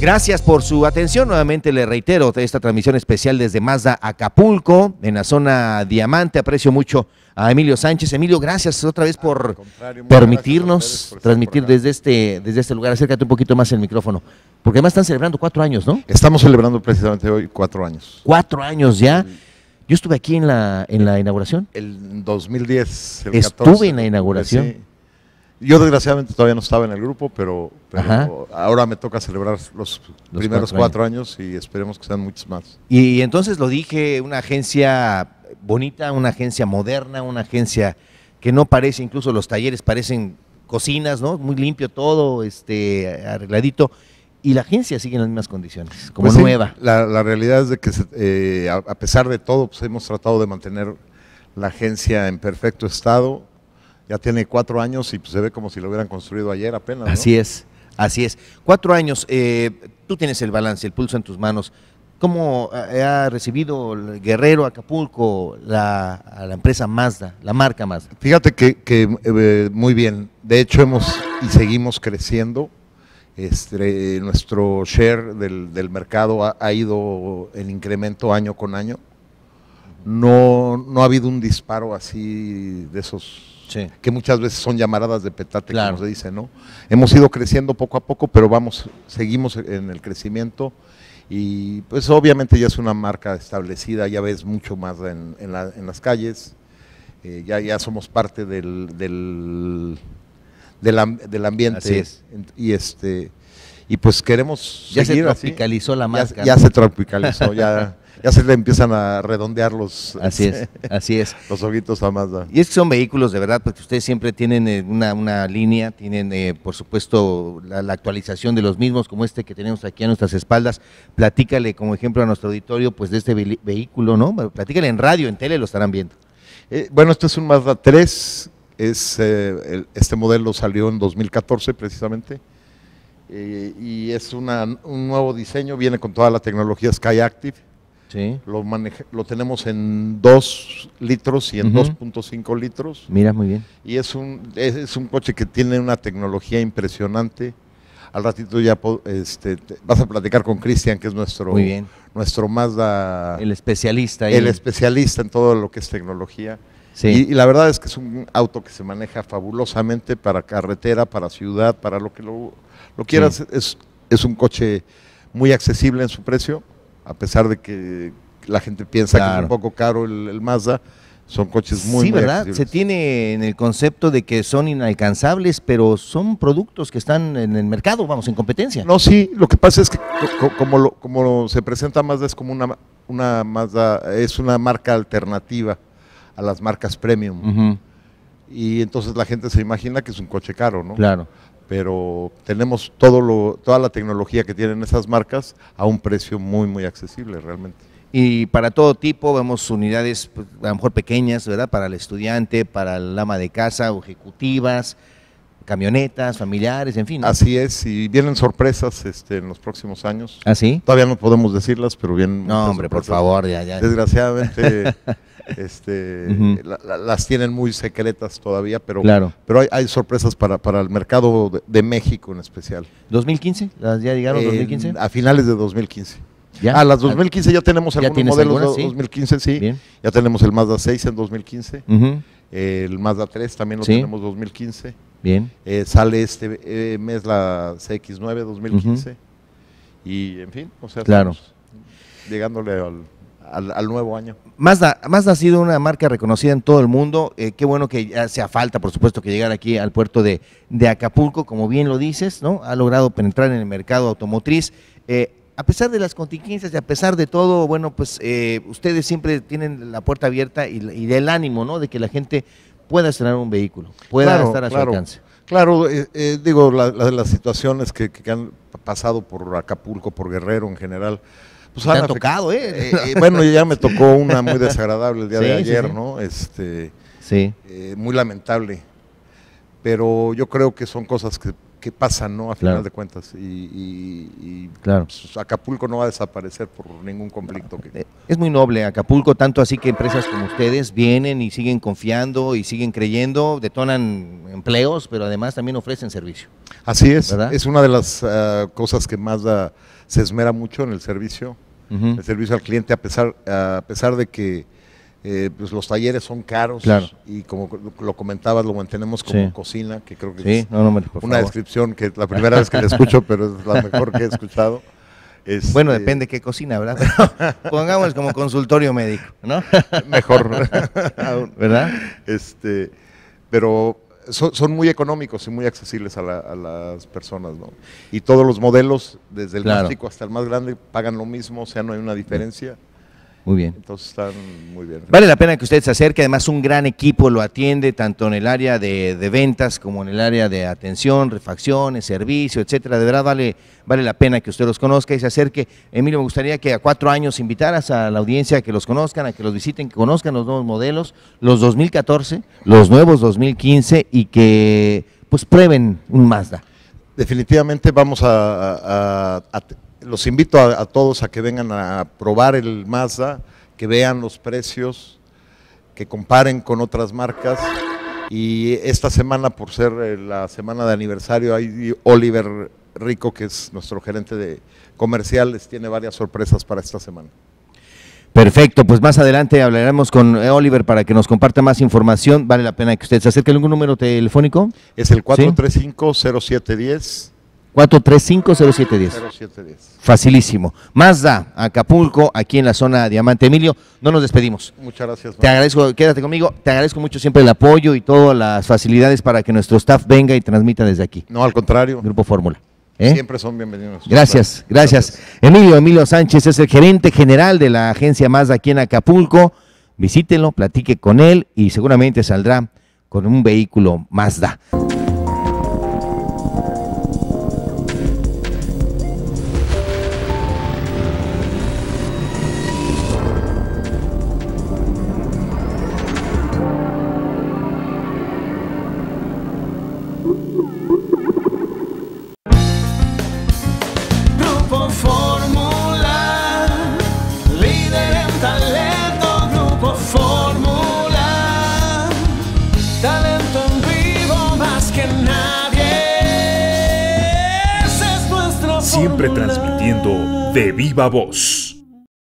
Gracias por su atención. Nuevamente le reitero esta transmisión especial desde Mazda Acapulco, en la zona Diamante. Aprecio mucho a Emilio Sánchez. Emilio, gracias otra vez por permitirnos transmitir desde este, desde este lugar. Acércate un poquito más el micrófono. Porque además están celebrando cuatro años, ¿no? Estamos celebrando precisamente hoy cuatro años. Cuatro años ya. Yo estuve aquí en la, en la inauguración. El 2010. El Estuve en la inauguración. Sí. Yo desgraciadamente todavía no estaba en el grupo, pero, ahora me toca celebrar los, primeros cuatro años. y esperemos que sean muchos más. Y, entonces lo dije, una agencia bonita, una agencia moderna, una agencia que no parece, incluso los talleres parecen cocinas, ¿no? Muy limpio todo, este, arregladito. Y la agencia sigue en las mismas condiciones, como pues nueva. la, realidad es de que eh, a, pesar de todo, pues, hemos tratado de mantener la agencia en perfecto estado ya tiene cuatro años y se ve como si lo hubieran construido ayer apenas. Así es, así es. Cuatro años, eh, tú tienes el balance, el pulso en tus manos. ¿Cómo ha recibido Guerrero Acapulco a la empresa Mazda, la marca Mazda? Fíjate que, eh, muy bien. De hecho, hemos y seguimos creciendo. Este, nuestro share del, mercado ha, ido en incremento año con año. No, no ha habido un disparo así de esos que muchas veces son llamaradas de petate, como se dice, ¿no? Hemos ido creciendo poco a poco, pero vamos, seguimos en el crecimiento y pues obviamente ya es una marca establecida, ya ves mucho más en, las calles, eh, ya, ya somos parte del, del, ambiente. Y este y pues queremos ya se tropicalizó la marca ya se tropicalizó ya Ya se le empiezan a redondear los. Así es, así es. Los ojitos a Mazda. Y estos son vehículos de verdad, porque ustedes siempre tienen eh, una, línea, tienen, eh, por supuesto, la, actualización de los mismos, como este que tenemos aquí a nuestras espaldas. Platícale, como ejemplo, a nuestro auditorio, pues de este vehículo, ¿no? Platícale en radio, en tele, lo estarán viendo. Eh, bueno, este es un Mazda 3. Es, este modelo salió en 2014 precisamente. y es un nuevo diseño, viene con toda la tecnología Sky Active Sí. Lo, lo tenemos en 2 litros y en 2.5 litros. Mira, muy bien. Y es un, es, un coche que tiene una tecnología impresionante. Al ratito ya este, vas a platicar con Cristian, que es nuestro, nuestro Mazda. El especialista. El especialista en todo lo que es tecnología. Y, la verdad es que es un auto que se maneja fabulosamente para carretera, para ciudad, para lo que lo, lo quieras. Es, es un coche muy accesible en su precio a pesar de que la gente piensa que es un poco caro el, Mazda, son coches muy Sí, ¿verdad? Se tiene en el concepto de que son inalcanzables, pero son productos que están en el mercado, vamos, en competencia. No, sí, lo que pasa es que como, se presenta Mazda es como una, una Mazda, es una marca alternativa a las marcas premium. Y entonces la gente se imagina que es un coche caro, ¿no? Claro pero tenemos todo toda la tecnología que tienen esas marcas a un precio muy, muy accesible realmente. Y para todo tipo, vemos unidades pues, a lo mejor pequeñas, ¿verdad? Para el estudiante, para el ama de casa, ejecutivas, camionetas, familiares, en fin. Así es, y vienen sorpresas este, en los próximos años. ¿Ah, sí? Todavía no podemos decirlas, pero vienen. No, hombre, por favor, ya, ya. Desgraciadamente Este, las tienen muy secretas todavía, pero, pero hay, sorpresas para, para el mercado de, México en especial. ¿2015? ¿Las ya llegaron 2015? A finales de 2015. ¿Ya? A ah, las 2015 ya tenemos algunos modelos 2015, sí. Ya tenemos el Mazda 6 en 2015. El Mazda 3 también lo tenemos tenemos 2015. Bien. Eh, sale este mes eh, la CX9 2015. Y en fin, o sea, claro. llegándole al al, nuevo año. Mazda, más ha sido una marca reconocida en todo el mundo. Eh, qué bueno que ya sea falta, por supuesto, que llegar aquí al puerto de, Acapulco, como bien lo dices, ¿no? Ha logrado penetrar en el mercado automotriz. Eh, a pesar de las contingencias y a pesar de todo, bueno, pues eh, ustedes siempre tienen la puerta abierta y, del ánimo, ¿no? De que la gente pueda estrenar un vehículo, pueda estar a su alcance. Claro, digo, la, las situaciones que, que, han pasado por Acapulco, por Guerrero en general, pues, tocado, ¿eh? Eh, eh, Bueno, ya me tocó una muy desagradable el día de ayer, ¿no? Este, sí. muy lamentable. Pero yo creo que son cosas que, pasan, ¿no? A final de cuentas. Y, claro. Pues, Acapulco no va a desaparecer por ningún conflicto. Que... Es muy noble Acapulco, tanto así que empresas como ustedes vienen y siguen confiando y siguen creyendo, detonan empleos, pero además también ofrecen servicio. Así es, es una de las ah, cosas que más se esmera mucho en el servicio el servicio al cliente, a pesar, a pesar de que eh, pues los talleres son caros y como lo comentabas, lo mantenemos como cocina, que creo que es una descripción que la primera vez que la escucho, pero es la mejor que he escuchado. es Bueno, este depende qué cocina, ¿verdad? pongamos como consultorio médico, ¿no? Mejor, ¿verdad? Este, pero son, muy económicos y muy accesibles a, las personas, ¿no? Y todos los modelos, desde el más hasta el más grande, pagan lo mismo, o sea, no hay una diferencia. Muy bien. Entonces están muy bien. Vale la pena que usted se acerque, además un gran equipo lo atiende, tanto en el área de, ventas como en el área de atención, refacciones, servicio, etcétera. De verdad vale, vale la pena que usted los conozca y se acerque. Emilio, me gustaría que a cuatro años invitaras a la audiencia a que los conozcan, a que los visiten, que conozcan los nuevos modelos, los 2014, los nuevos 2015 y que pues prueben un Mazda. Definitivamente vamos a los invito a, todos a que vengan a probar el Mazda, que vean los precios, que comparen con otras marcas. Y esta semana, por ser eh, la semana de aniversario, hay Oliver Rico, que es nuestro gerente de comerciales, tiene varias sorpresas para esta semana. Perfecto, pues más adelante hablaremos con eh, Oliver para que nos comparta más información. Vale la pena que usted se acerque. ¿Algún número telefónico? Es el 435-0710. 435-0710. Facilísimo. Mazda, Acapulco, aquí en la zona Diamante Emilio. No nos despedimos. Muchas gracias. Te agradezco, quédate conmigo. Te agradezco mucho siempre el apoyo y todas las facilidades para que nuestro staff venga y transmita desde aquí. No, al contrario. Grupo Fórmula. ¿eh? Siempre son bienvenidos. Gracias, gracias, Emilio, Emilio Sánchez es el gerente general de la agencia Mazda aquí en Acapulco. Visítelo, platique con él y seguramente saldrá con un vehículo Mazda. retransmitiendo de viva voz.